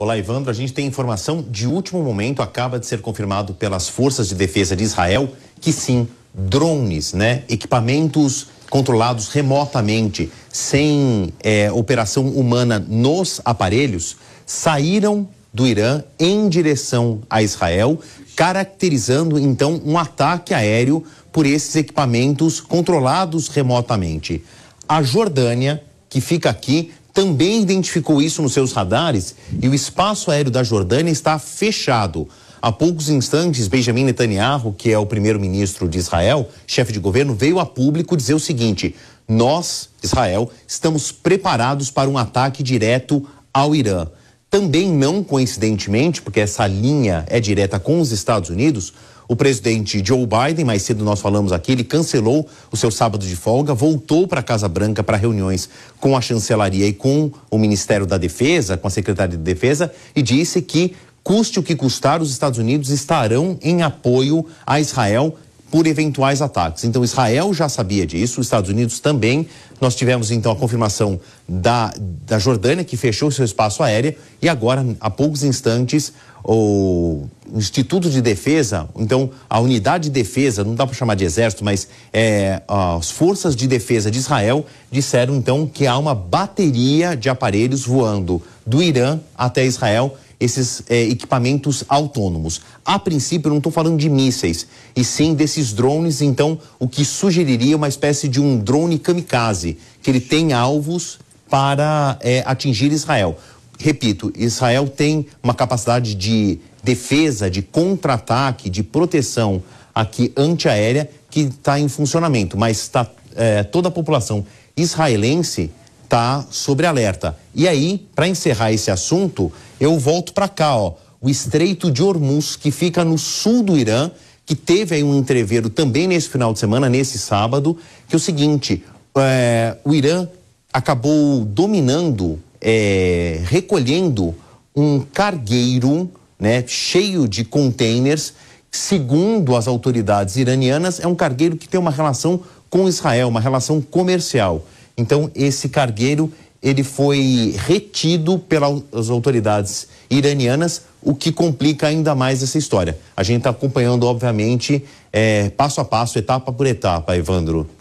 Olá, Evandro. A gente tem informação de último momento, acaba de ser confirmado pelas Forças de Defesa de Israel que sim, drones, né? Equipamentos controlados remotamente, sem é, operação humana nos aparelhos, saíram do Irã em direção a Israel, caracterizando então um ataque aéreo por esses equipamentos controlados remotamente. A Jordânia, que fica aqui, também identificou isso nos seus radares e o espaço aéreo da Jordânia está fechado. Há poucos instantes, Benjamin Netanyahu, que é o primeiro-ministro de Israel, chefe de governo, veio a público dizer o seguinte: nós, Israel, estamos preparados para um ataque direto ao Irã. Também não coincidentemente, porque essa linha é direta com os Estados Unidos, o presidente Joe Biden, mais cedo nós falamos aqui, ele cancelou o seu sábado de folga, voltou para a Casa Branca para reuniões com a chancelaria e com o Ministério da Defesa, com a Secretaria de Defesa, e disse que, custe o que custar, os Estados Unidos estarão em apoio a Israel por eventuais ataques. Então, Israel já sabia disso, os Estados Unidos também. Nós tivemos, então, a confirmação da, da Jordânia, que fechou seu espaço aéreo, e agora, há poucos instantes, o Instituto de Defesa, então, a unidade de defesa, não dá para chamar de exército, mas é, as forças de defesa de Israel disseram, então, que há uma bateria de aparelhos voando do Irã até Israel esses é, equipamentos autônomos. A princípio, eu não estou falando de mísseis, e sim desses drones, então, o que sugeriria uma espécie de um drone kamikaze, que ele tem alvos para é, atingir Israel. Repito, Israel tem uma capacidade de defesa, de contra-ataque, de proteção aqui antiaérea que está em funcionamento, mas está é, eh, toda a população israelense está sobre alerta. E aí, para encerrar esse assunto, eu volto para cá, ó, o Estreito de Hormuz, que fica no sul do Irã, que teve aí um entreveiro também nesse final de semana, nesse sábado, que é o seguinte, é, o Irã acabou dominando, é, recolhendo um cargueiro né, cheio de containers, segundo as autoridades iranianas, é um cargueiro que tem uma relação com Israel, uma relação comercial. Então, esse cargueiro ele foi retido pelas autoridades iranianas, o que complica ainda mais essa história. A gente está acompanhando, obviamente, é, passo a passo, etapa por etapa, Evandro.